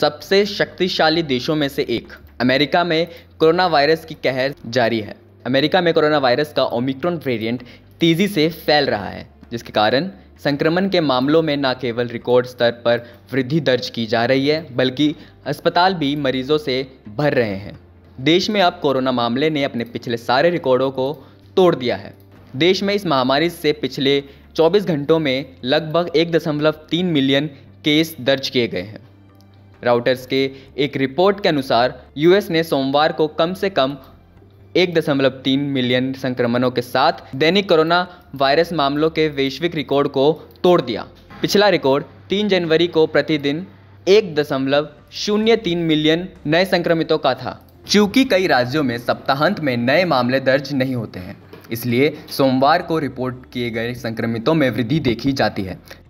सबसे शक्तिशाली देशों में से एक अमेरिका में कोरोना वायरस की कहर जारी है अमेरिका में कोरोना वायरस का ओमिक्रॉन वेरिएंट तेज़ी से फैल रहा है जिसके कारण संक्रमण के मामलों में न केवल रिकॉर्ड स्तर पर वृद्धि दर्ज की जा रही है बल्कि अस्पताल भी मरीजों से भर रहे हैं देश में अब कोरोना मामले ने अपने पिछले सारे रिकॉर्डों को तोड़ दिया है देश में इस महामारी से पिछले 24 घंटों में लगभग 1.3 मिलियन केस दर्ज किए गए हैं राउटर्स के एक रिपोर्ट के अनुसार यूएस ने सोमवार को कम से कम एक दशमलव तीन मिलियन संक्रमणों के साथ दैनिक कोरोना वायरस मामलों के वैश्विक रिकॉर्ड को तोड़ दिया पिछला रिकॉर्ड तीन जनवरी को प्रतिदिन एक दशमलव शून्य तीन मिलियन नए संक्रमितों का था चूंकि कई राज्यों में सप्ताहांत में नए मामले दर्ज नहीं होते हैं इसलिए सोमवार को रिपोर्ट किए गए संक्रमितों में वृद्धि देखी जाती है